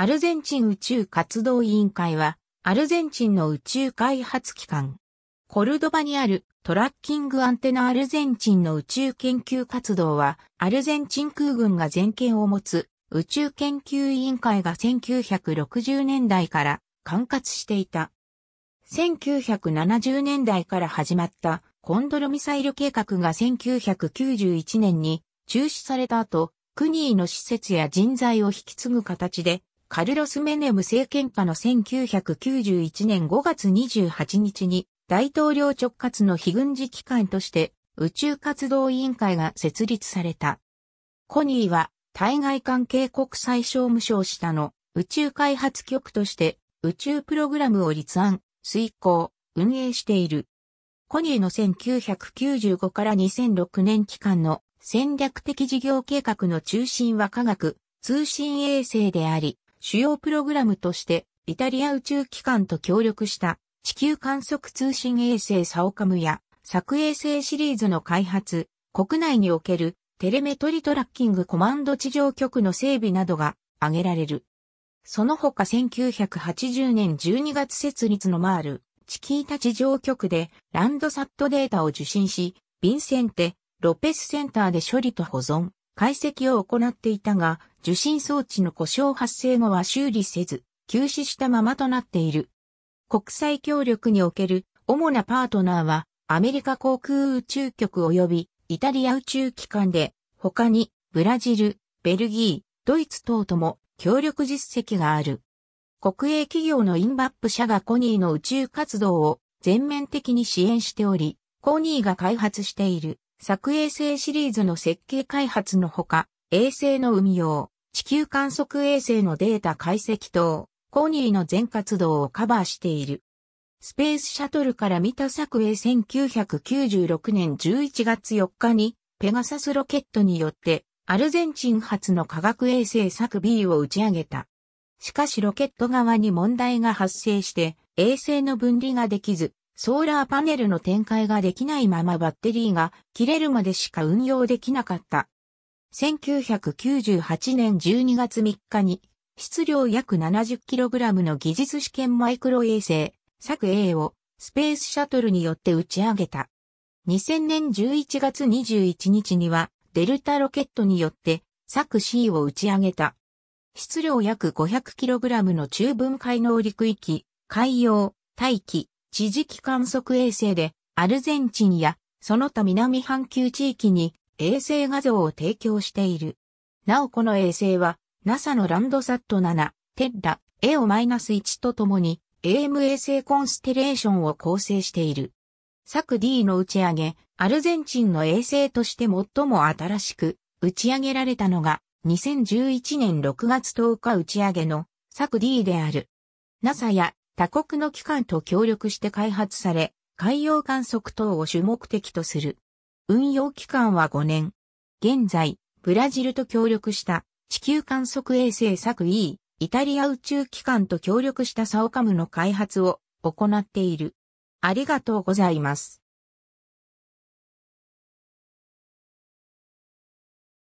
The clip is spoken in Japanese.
アルゼンチン宇宙活動委員会は、アルゼンチンの宇宙開発機関、コルドバにあるトラッキングアンテナアルゼンチンの宇宙研究活動は、アルゼンチン空軍が全権を持つ宇宙研究委員会が1960年代から管轄していた。1970年代から始まったコンドルミサイル計画が1991年に中止された後、クニーの施設や人材を引き継ぐ形でカルロス・メネム政権下の1991年5月28日に大統領直轄の非軍事機関として宇宙活動委員会が設立された。コニーは対外関係国際商務省下の宇宙開発局として宇宙プログラムを立案、遂行、運営している。コニーの1995から2006年期間の戦略的事業計画の中心は科学、通信衛星であり、主要プログラムとして、イタリア宇宙機関と協力した地球観測通信衛星サオカムや作衛星シリーズの開発、国内におけるテレメトリトラッキングコマンド地上局の整備などが挙げられる。その他1980年12月設立のマール、チキータ地上局でランドサットデータを受信し、ヴィンセンテ、ロペスセンターで処理と保存。解析を行っていたが、受信装置の故障発生後は修理せず、休止したままとなっている。国際協力における主なパートナーは、アメリカ航空宇宙局及びイタリア宇宙機関で、他にブラジル、ベルギー、ドイツ等とも協力実績がある。国営企業のインバップ社がコニーの宇宙活動を全面的に支援しており、コニーが開発している作衛星シリーズの設計開発のほか、衛星の運用、地球観測衛星のデータ解析等、コニーの全活動をカバーしている。スペースシャトルから見た作衛1996年11月4日に、ペガサスロケットによって、アルゼンチン発の科学衛星作 B を打ち上げた。しかしロケット側に問題が発生して、衛星の分離ができず、ソーラーパネルの展開ができないままバッテリーが切れるまでしか運用できなかった。1998年12月3日に、質量約 70kg の技術試験マイクロ衛星、作 A をスペースシャトルによって打ち上げた。2000年11月21日には、デルタロケットによって、作 C を打ち上げた。質量約 500kg の中分解能陸域、海洋、大気、地磁気観測衛星で、アルゼンチンや、その他南半球地域に衛星画像を提供している。なおこの衛星は、NASA のランドサット7、テッラ、a ス1とともに、AM 衛星コンステレーションを構成している。作 D の打ち上げ、アルゼンチンの衛星として最も新しく打ち上げられたのが2011年6月10日打ち上げの作 D である。NASA や他国の機関と協力して開発され、海洋観測等を主目的とする。運用期間は5年。現在、ブラジルと協力した地球観測衛星作 E、イタリア宇宙機関と協力したサオカムの開発を行っている。ありがとうございます。